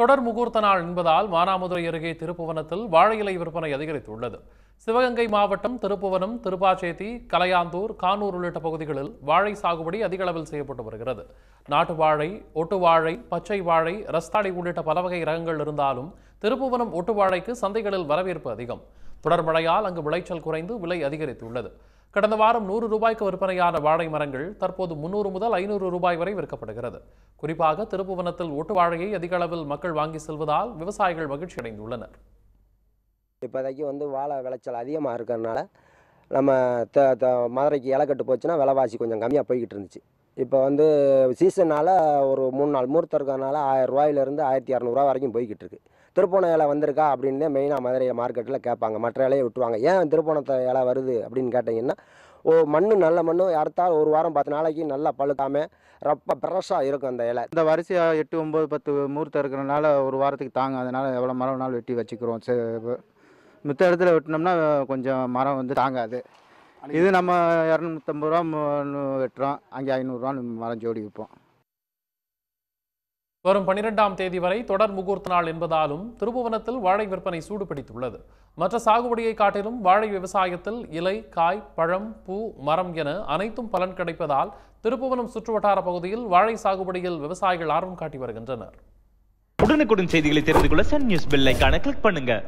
தொடர் முகூர்த்த நாள் என்பதால் மானாமதுரை அருகே திருப்புவனத்தில் வாழை இலை விற்பனை அதிகரித்துள்ளது சிவகங்கை மாவட்டம் திருப்புவனம் திருப்பாச்சேத்தி கலையாந்தூர் கானூர் உள்ளிட்ட பகுதிகளில் வாழை சாகுபடி அதிக அளவில் செய்யப்பட்டு வருகிறது நாட்டு வாழை ஒட்டு வாழை பச்சை வாழை ரஸ்தாளி உள்ளிட்ட பல வகை ரகங்கள் இருந்தாலும் திருப்புவனம் ஒட்டு வாழைக்கு சந்தைகளில் வரவேற்பு அதிகம் தொடர் மழையால் அங்கு விளைச்சல் குறைந்து விலை அதிகரித்துள்ளது கடந்த வாரம் நூறு ரூபாய்க்கு விற்பனையான வாழை மரங்கள் தற்போது முன்னூறு முதல் ஐநூறு ரூபாய் வரை விற்கப்படுகிறது குறிப்பாக திருப்புவனத்தில் ஒட்டு வாழையை அதிக அளவில் மக்கள் வாங்கி செல்வதால் விவசாயிகள் மகிழ்ச்சி அடைந்துள்ளனர் இப்போதைக்கு வந்து வாழை விளைச்சல் அதிகமாக இருக்கிறதுனால நம்ம த த மதுரைக்கு இலக்கட்டு போச்சுன்னா விலைவாசி கொஞ்சம் கம்மியாக போய்கிட்டு இருந்துச்சு இப்போ வந்து சீசனால் ஒரு மூணு நாள் மூர்த்தம் இருக்கிறதுனால ஆயிரம் ரூபாயிலேருந்து ஆயிரத்தி இரநூறுவா வரைக்கும் போய்கிட்டு இருக்குது திருப்போண இலை வந்திருக்கா அப்படின்னு மெயினாக மதுரை மார்க்கெட்டில் கேட்பாங்க மற்ற இலையை விட்டுருவாங்க ஏன் திருப்போணத்தை இலை வருது அப்படின்னு கேட்டிங்கன்னா ஓ மண்ணு நல்ல மண்ணு அடுத்தால் ஒரு வாரம் பத்து நாளைக்கு நல்லா பழுக்காமல் ரொம்ப ஃப்ரெஷ்ஷாக இருக்கும் அந்த இலை இந்த வரிசையாக எட்டு ஒம்பது பத்து முகூர்த்தம் இருக்கிறனால ஒரு வாரத்துக்கு தாங்க அதனால் எவ்வளோ மரம் நாள் வெட்டி வச்சுக்கிறோம் மித்த இடத்துல வெட்டினோம்னா கொஞ்சம் மரம் வந்து தாங்காது இது நம்ம இரநூத்தம்பது ரூபா வெட்டுறோம் அங்கே ஐநூறுரூவா மரம் ஜோடி விற்போம் வரும் பனிரெண்டாம் தேதி வரை தொடர் முகூர்த்த நாள் என்பதாலும் திருபுவனத்தில் வாழை விற்பனை சூடுபிடித்துள்ளது மற்ற சாகுபடியை காட்டிலும் வாழை விவசாயத்தில் இலை காய் பழம் பூ மரம் என அனைத்தும் பலன் கிடைப்பதால் திருபுவனம் சுற்றுவட்டார பகுதியில் வாழை சாகுபடியில் விவசாயிகள் ஆர்வம் காட்டி வருகின்றனர் உடனுக்குடன் செய்திகளை தெரிந்து கொள்ள சன் நியூஸ் பில்லைக்கான கிளிக் பண்ணுங்க